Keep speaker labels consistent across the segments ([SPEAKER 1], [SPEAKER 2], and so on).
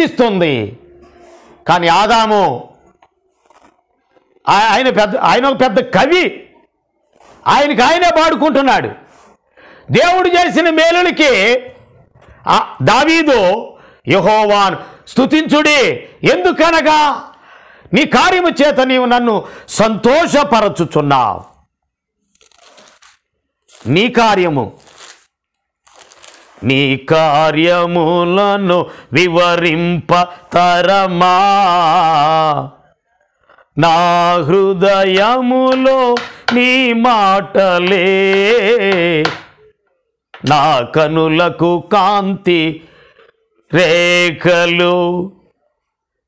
[SPEAKER 1] గుర్తిస్తుంది కానీ ఆదాము ఆయన పెద్ద ఆయన ఒక పెద్ద కవి ఆయనకి ఆయనే పాడుకుంటున్నాడు దేవుడు చేసిన మేలులకి దావీదు యహోవాన్ స్థుతించుడి ఎందుకనగా నీ కార్యము చేత నీవు నన్ను సంతోషపరచుచున్నావు నీ కార్యము నీ కార్యములను వివరింప తరమా నా హృదయములో నీ మాటలే నా కనులకు కాంతి రేఖలు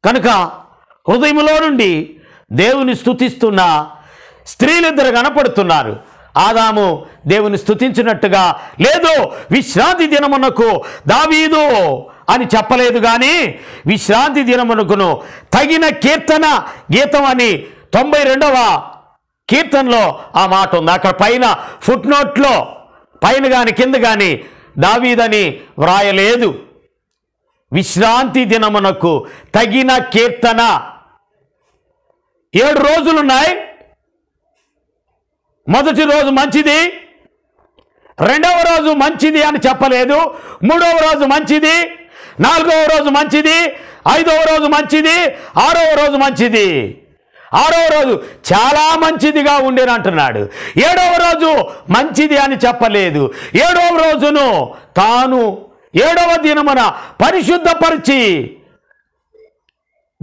[SPEAKER 1] కనుక హృదయములో నుండి దేవుని స్థుతిస్తున్న స్త్రీలిద్దరు కనపడుతున్నారు ఆదాము దేవుని స్థుతించినట్టుగా లేదు విశ్రాంతి దినమునకు దావీదు అని చెప్పలేదు కానీ విశ్రాంతి దినమునకును తగిన కీర్తన గీతం అని తొంభై రెండవ కీర్తనలో ఆ మాట ఉంది అక్కడ పైన ఫుట్ నోట్లో పైన కానీ కింద కానీ దావీదని వ్రాయలేదు విశ్రాంతి దినమునకు తగిన కీర్తన ఏడు రోజులున్నాయి మొదటి రోజు మంచిది రెండవ రోజు మంచిది అని చెప్పలేదు మూడవ రోజు మంచిది నాలుగవ రోజు మంచిది ఐదవ రోజు మంచిది ఆరవ రోజు మంచిది ఆరవ రోజు చాలా మంచిదిగా ఉండేని అంటున్నాడు ఏడవ రోజు మంచిది అని చెప్పలేదు ఏడవ రోజును తాను ఏడవ దినమున పరిశుద్ధపరిచి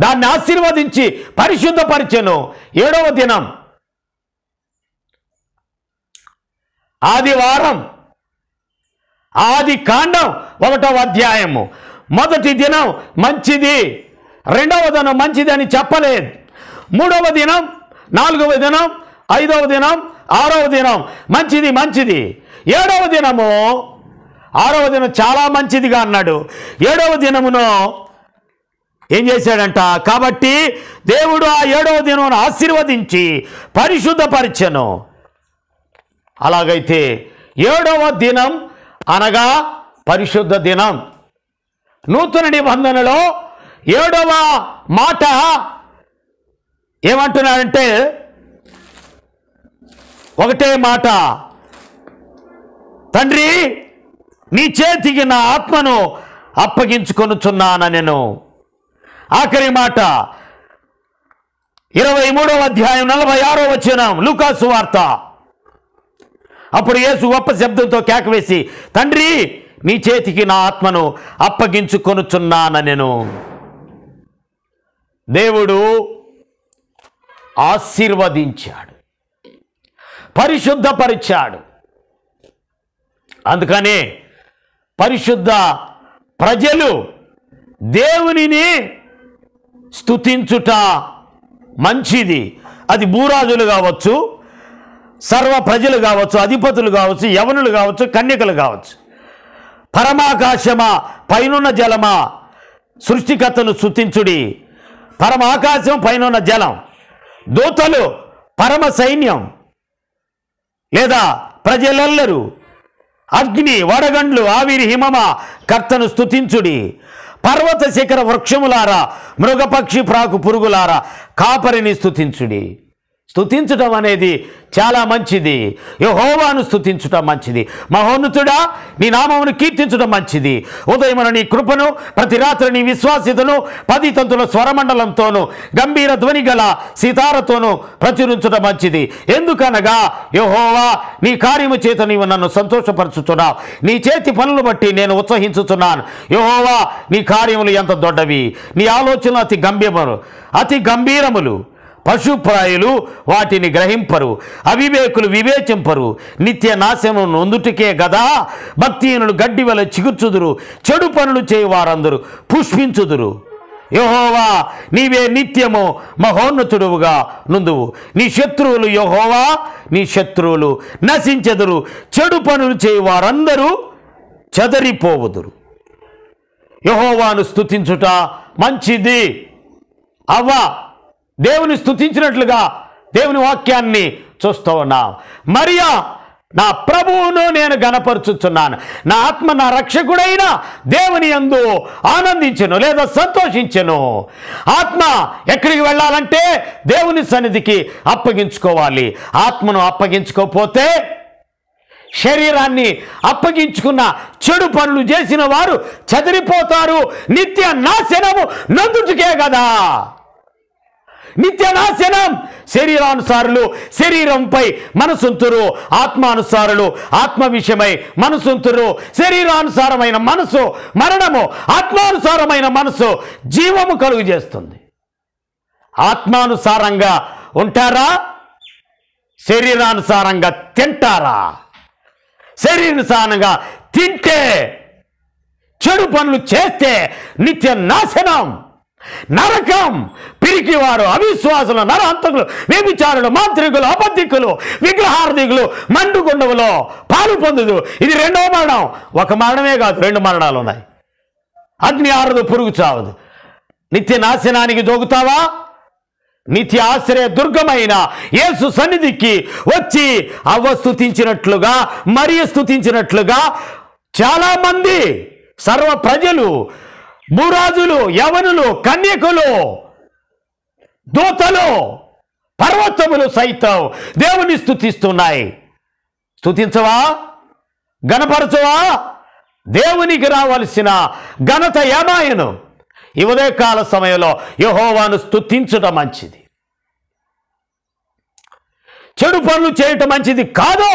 [SPEAKER 1] దాన్ని ఆశీర్వదించి పరిశుద్ధపరిచను ఏడవ దినం ఆదివారం ఆది కాండం ఒకటవ అధ్యాయము మొదటి దినం మంచిది రెండవ దినం మంచిది అని చెప్పలేదు మూడవ దినం నాలుగవ దినం ఐదవ దినం ఆరవ దినం మంచిది మంచిది ఏడవ దినము ఆరవ దినం చాలా మంచిదిగా అన్నాడు ఏడవ దినమును ఏం చేశాడంట కాబట్టి దేవుడు ఆ ఏడవ దినమును ఆశీర్వదించి పరిశుద్ధపరిచను అలాగైతే ఏడవ దినం అనగా పరిశుద్ధ దినం నూతన నిబంధనలో ఏడవ మాట ఏమంటున్నాడంటే ఒకటే మాట తండ్రి నీ చేతికి నా ఆత్మను అప్పగించుకొనుచున్నాన నేను ఆఖరి మాట ఇరవై మూడవ అధ్యాయం నలభై ఆరో వచ్చినాం లూకాసు వార్త అప్పుడు యేసు గొప్ప శబ్దంతో వేసి తండ్రి నీ చేతికి నా ఆత్మను అప్పగించుకొనుచున్నాన నేను దేవుడు ఆశీర్వదించాడు పరిశుద్ధపరిచాడు అందుకనే పరిశుద్ధ ప్రజలు దేవునిని స్థుతించుట మంచిది అది భూరాజులు కావచ్చు సర్వ ప్రజలు కావచ్చు అధిపతులు కావచ్చు యవనులు కావచ్చు కన్యకలు కావచ్చు పరమాకాశమా పైనున్న జలమా సృష్టికర్తను శుతించుడి పరమాకాశం పైనున్న జలం దూతలు పరమ సైన్యం లేదా ప్రజలెల్లరూ అగ్ని వడగండ్లు ఆవిరి హిమమ కర్తను స్థుతించుడి పర్వత శిఖర వృక్షములారా మృగపక్షి ప్రాకు పురుగులారా కాపరిని స్థుతించుడి స్థుతించడం అనేది చాలా మంచిది యహోవాను స్థుతించటం మంచిది మహోన్నతుడా నీ నామమును కీర్తించడం మంచిది ఉదయమున నీ కృపను ప్రతి రాత్రి నీ విశ్వాసితను పది తంతుల స్వరమండలంతోనూ గంభీర ధ్వని గల సీతారతోనూ ప్రచురించడం మంచిది ఎందుకనగా యహోవా నీ కార్యము చేత నీవు నన్ను సంతోషపరచుతున్నావు నీ చేతి పనులు బట్టి నేను ఉత్సహించుతున్నాను యహోవా నీ కార్యములు ఎంత దొడ్డవి నీ ఆలోచనలు అతి గంభీరము అతి గంభీరములు పశుప్రాయులు వాటిని గ్రహింపరు అవివేకులు వివేచింపరు నిత్య నాశనం నొందుటికే గదా భక్తిహీనులు గడ్డి వల్ల చిగుర్చుదురు చెడు పనులు చేయవారందరూ పుష్పించుదురు యహోవా నీవే నిత్యము మహోన్నతుడువుగా నుందువు నీ శత్రువులు యహోవా నీ శత్రువులు నశించదురు చెడు పనులు చేయి వారందరూ చెదరిపోవుదురు యహోవాను స్థుతించుట మంచిది అవ్వ దేవుని స్థుతించినట్లుగా దేవుని వాక్యాన్ని చూస్తూ ఉన్నా మరియా నా ప్రభువును నేను గనపరుచుతున్నాను నా ఆత్మ నా రక్షకుడైన దేవుని ఎందు ఆనందించను లేదా సంతోషించను ఆత్మ ఎక్కడికి వెళ్ళాలంటే దేవుని సన్నిధికి అప్పగించుకోవాలి ఆత్మను అప్పగించుకోకపోతే శరీరాన్ని అప్పగించుకున్న చెడు పనులు చేసిన వారు చదిరిపోతారు నిత్య నాశనము నందుటికే కదా నిత్య నాశనం శరీరానుసారులు శరీరంపై మనసుంతురు ఆత్మానుసారులు ఆత్మ విషయమై మనసుంతురు శరీరానుసారమైన మనసు మరణము ఆత్మానుసారమైన మనసు జీవము కలుగు చేస్తుంది ఆత్మానుసారంగా ఉంటారా శరీరానుసారంగా తింటారా శరీరానుసారంగా తింటే చెడు పనులు చేస్తే నిత్య నాశనం నరకం పిరికివారు అవిశ్వాసులు నరహంతకులు వ్యభిచారులు మాంత్రికులు అబద్ధికులు విగ్రహార్థికులు మండుగుండవులో పాలు పొందుదు ఇది రెండవ మరణం ఒక మరణమే కాదు రెండు మరణాలు ఉన్నాయి అగ్ని ఆరదు పురుగు చావదు నిత్య నాశనానికి జోగుతావా నిత్య ఆశ్రయ దుర్గమైన యేసు సన్నిధికి వచ్చి అవ్వ స్థుతించినట్లుగా మరియు స్థుతించినట్లుగా చాలామంది సర్వ ప్రజలు భూరాజులు యవనులు కన్యకులు దూతలు పర్వతములు సైతం దేవుని స్థుతిస్తున్నాయి స్థుతించవా గనపరచవా దేవునికి రావలసిన ఘనత ఏమాయను ఇవదే కాల సమయంలో యహోవాను స్థుతించడం మంచిది చెడు పనులు చేయటం మంచిది కాదో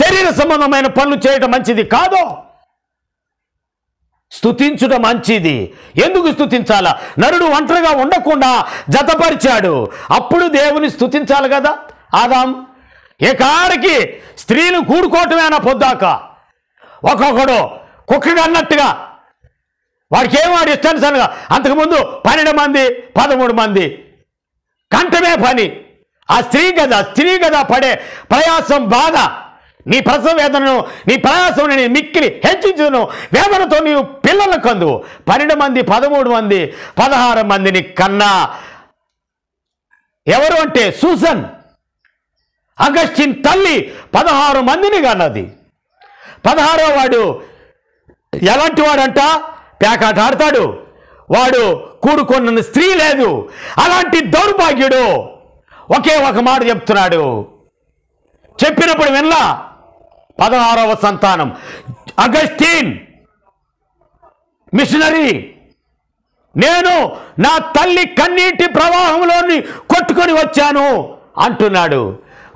[SPEAKER 1] శరీర సంబంధమైన పనులు చేయటం మంచిది కాదో స్థుతించుట మంచిది ఎందుకు స్థుతించాలా నరుడు ఒంటరిగా ఉండకుండా జతపరిచాడు అప్పుడు దేవుని స్థుతించాలి కదా ఆదాం ఏకారికి స్త్రీలు కూడుకోవటమేనా పొద్దాక ఒక్కొక్కడు కుక్కగా అన్నట్టుగా వాడికి ఏం వాడు సరిగా అంతకుముందు పన్నెండు మంది పదమూడు మంది కంటమే పని ఆ స్త్రీ కదా స్త్రీ కదా పడే ప్రయాసం బాధ నీ ప్రసవ వేదనను నీ ప్రయాసం నేను మిక్కిలి హెచ్చించును వేదనతో నీవు పిల్లల కందు పన్నెండు మంది పదమూడు మంది పదహారు మందిని కన్నా ఎవరు అంటే సూసన్ అగస్టిన్ తల్లి పదహారు మందిని కన్నది పదహారో వాడు ఎలాంటి వాడంట పేకాట ఆడతాడు వాడు కూడుకున్న స్త్రీ లేదు అలాంటి దౌర్భాగ్యుడు ఒకే ఒక మాట చెప్తున్నాడు చెప్పినప్పుడు వినలా పదహారవ సంతానం అగస్టీన్ మిషనరీ నేను నా తల్లి కన్నీటి ప్రవాహంలోని కొట్టుకొని వచ్చాను అంటున్నాడు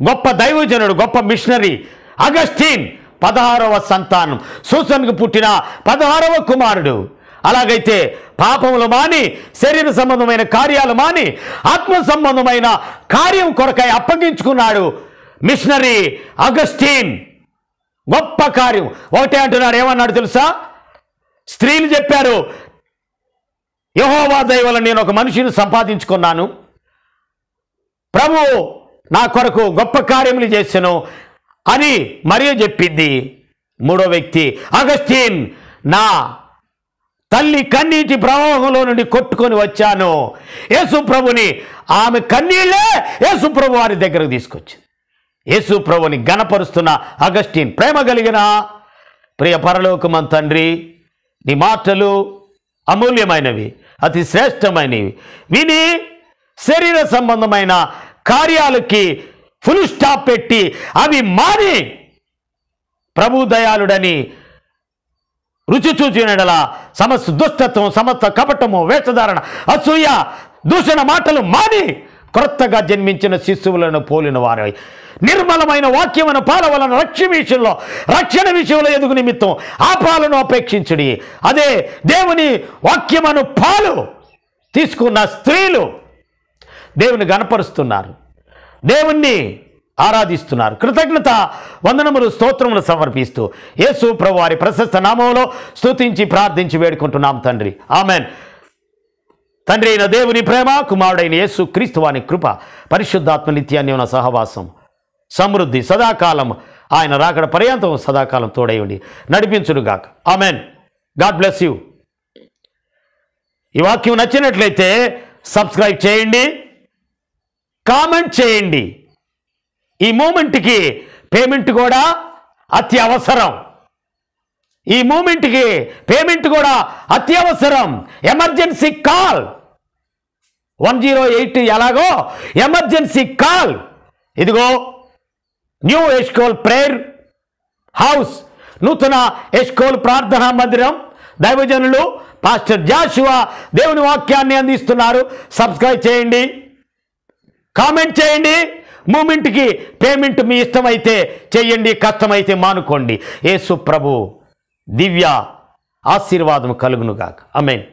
[SPEAKER 1] గొప్ప దైవజనుడు గొప్ప మిషనరీ అగస్టీన్ పదహారవ సంతానం సూసన్కు పుట్టిన పదహారవ కుమారుడు అలాగైతే పాపములు మాని శరీర సంబంధమైన కార్యాలు మాని ఆత్మ సంబంధమైన కార్యం కొరకై అప్పగించుకున్నాడు మిషనరీ అగస్టీన్ గొప్ప కార్యం ఒకటే అంటున్నాడు ఏమన్నాడు తెలుసా స్త్రీలు చెప్పారు యహోవా దైవల నేను ఒక మనిషిని సంపాదించుకున్నాను ప్రభు నా కొరకు గొప్ప కార్యములు చేశాను అని మరీ చెప్పింది మూడో వ్యక్తి అగస్టీన్ నా తల్లి కన్నీటి ప్రవాహంలో నుండి కొట్టుకొని వచ్చాను యేసు ప్రభుని ఆమె కన్నీళ్ళే యేసు ప్రభు వారి దగ్గరకు తీసుకొచ్చింది యేసు ప్రభుని గణపరుస్తున్న అగస్టిన్ ప్రేమ కలిగిన ప్రియ పరలోకమన్ తండ్రి నీ మాటలు అమూల్యమైనవి అతి శ్రేష్టమైనవి విని శరీర సంబంధమైన కార్యాలకి ఫుల్ స్టాప్ పెట్టి అవి మారి ప్రభు దయాళుడని రుచి చూచినడల సమస్త దుష్టత్వం సమస్త కపటము వేషధారణ అసూయ దూషణ మాటలు మాని కొత్తగా జన్మించిన శిశువులను పోలిన వారై నిర్మలమైన వాక్యమైన పాల వలన రక్షణ విషయంలో రక్షణ విషయంలో ఎదుగు నిమిత్తం ఆ పాలను అపేక్షించుడి అదే దేవుని వాక్యమను పాలు తీసుకున్న స్త్రీలు దేవుని గనపరుస్తున్నారు దేవుణ్ణి ఆరాధిస్తున్నారు కృతజ్ఞత వందనములు స్తోత్రములు సమర్పిస్తూ యేసు ప్రభు వారి ప్రశస్త నామంలో స్తుతించి ప్రార్థించి వేడుకుంటున్నాం తండ్రి ఆమెన్ తండ్రి అయిన దేవుని ప్రేమ కుమారుడైన యేసు క్రీస్తువాని కృప పరిశుద్ధాత్మ నిత్యాన్ని ఉన్న సహవాసం సమృద్ధి సదాకాలం ఆయన రాకడ పర్యంతం సదాకాలం తోడయండి ఆ ఆమెన్ గాడ్ బ్లెస్ యూ ఈ వాక్యం నచ్చినట్లయితే సబ్స్క్రైబ్ చేయండి కామెంట్ చేయండి ఈ మూమెంట్కి పేమెంట్ కూడా అత్యవసరం ఈ మూమెంట్కి పేమెంట్ కూడా అత్యవసరం emergency call one zero eight ఎలాగో ఎమర్జెన్సీ కాల్ ఇదిగో న్యూ ఎస్కోల్ ప్రేయర్ హౌస్ నూతన ఎస్కోల్ ప్రార్థనా మందిరం దైవజనులు పాస్టర్ జాషువా దేవుని వాక్యాన్ని అందిస్తున్నారు సబ్స్క్రైబ్ చేయండి కామెంట్ చేయండి మూమెంట్కి పేమెంట్ మీ ఇష్టమైతే చేయండి కష్టమైతే మానుకోండి ఏ ప్రభు దివ్య ఆశీర్వాదం కలుగునుగాక మీన్